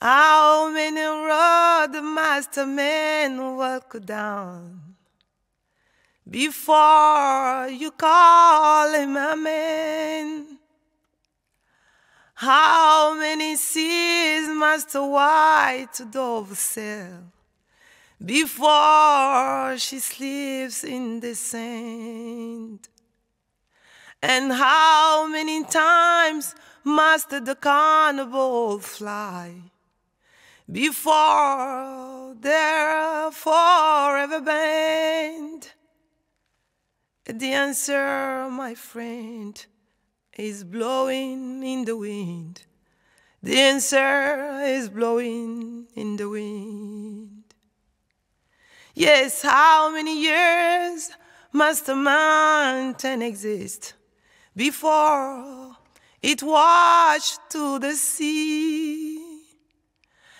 How many road the master man walk down before you call him a man? How many seas must a white dove sail before she sleeps in the sand? And how many times must the carnival fly? before they're forever banned? The answer, my friend, is blowing in the wind. The answer is blowing in the wind. Yes, how many years must a mountain exist before it washed to the sea?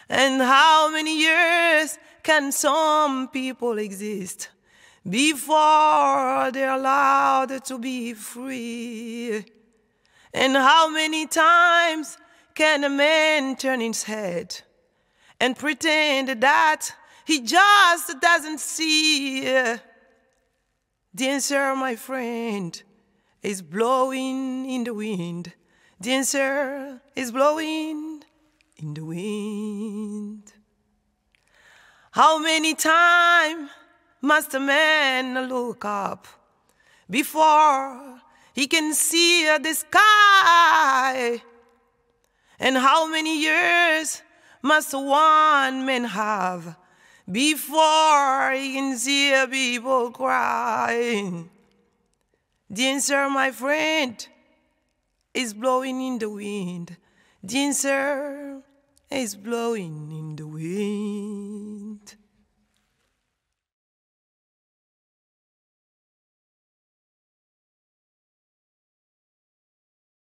And how many years can some people exist before they're allowed to be free? And how many times can a man turn his head and pretend that he just doesn't see? The answer, my friend, is blowing in the wind. The answer is blowing in the wind. How many times must a man look up before he can see the sky? And how many years must one man have before he can see people crying? The answer, my friend, is blowing in the wind. The answer is blowing in the wind.